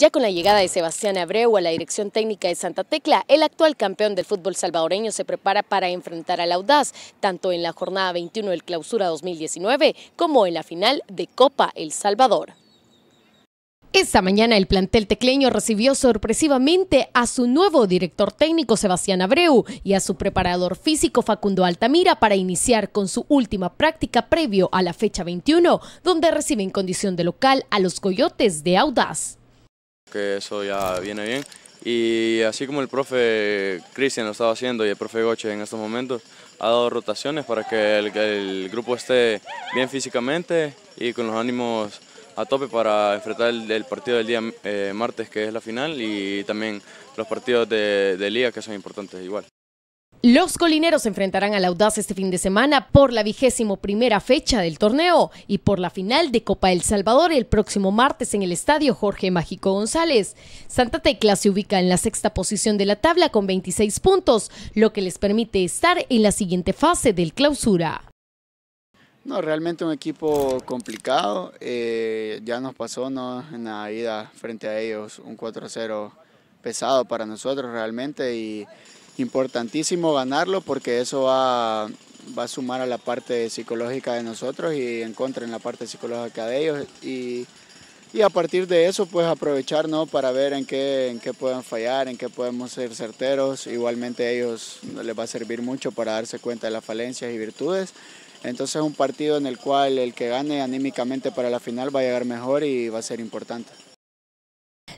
Ya con la llegada de Sebastián Abreu a la dirección técnica de Santa Tecla, el actual campeón del fútbol salvadoreño se prepara para enfrentar al Audaz, tanto en la jornada 21 del Clausura 2019 como en la final de Copa El Salvador. Esta mañana el plantel tecleño recibió sorpresivamente a su nuevo director técnico Sebastián Abreu y a su preparador físico Facundo Altamira para iniciar con su última práctica previo a la fecha 21, donde recibe en condición de local a los Coyotes de Audaz que eso ya viene bien. Y así como el profe Cristian lo estaba haciendo y el profe Goche en estos momentos, ha dado rotaciones para que el, grupo esté bien físicamente y con los ánimos a tope para enfrentar el, partido del día eh, martes, que es la final, y también los partidos de liga, que son importantes igual. Los colineros se enfrentarán al Audaz este fin de semana por la vigésimo primera fecha del torneo y por la final de Copa El Salvador el próximo martes en el estadio Jorge Mágico González. Santa Tecla se ubica en la sexta posición de la tabla con 26 puntos, lo que les permite estar en la siguiente fase del clausura. No, realmente un equipo complicado. Eh, ya nos pasó ¿no? en la ida frente a ellos un 4-0 pesado para nosotros realmente y importantísimo ganarlo porque eso va, a sumar a la parte psicológica de nosotros y en contra en la parte psicológica de ellos. Y, a partir de eso, pues aprovechar para ver en qué, qué pueden fallar, en qué podemos ser certeros. Igualmente a ellos les va a servir mucho para darse cuenta de las falencias y virtudes. Entonces es un partido en el cual el que gane anímicamente para la final va a llegar mejor y va a ser importante.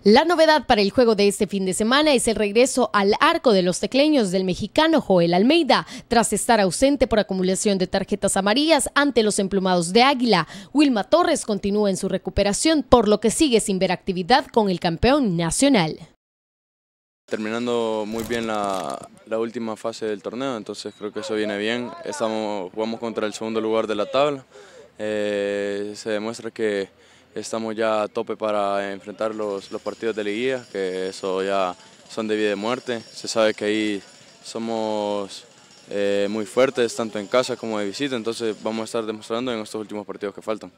La novedad para el juego de este fin de semana es el regreso al arco de los tecleños del mexicano Joel Almeida, tras estar ausente por acumulación de tarjetas amarillas ante los emplumados de Águila. Wilma Torres continúa en su recuperación, por lo que sigue sin ver actividad con el campeón nacional. Terminando muy bien la, última fase del torneo, entonces creo que eso viene bien. Estamos, jugamos contra el segundo lugar de la tabla. Eh, se demuestra que estamos ya a tope para enfrentar los, partidos de liguilla, que eso ya son de vida y muerte. Se sabe que ahí somos eh, muy fuertes, tanto en casa como de visita, entonces vamos a estar demostrando en estos últimos partidos que faltan.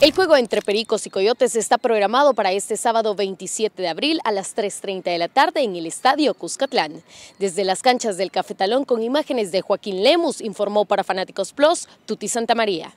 El juego entre Pericos y Coyotes está programado para este sábado 27 de abril a las 3.30 de la tarde en el Estadio Cuscatlán. Desde las canchas del Cafetalón con imágenes de Joaquín Lemus informó para Fanáticos Plus Tuti Santa María.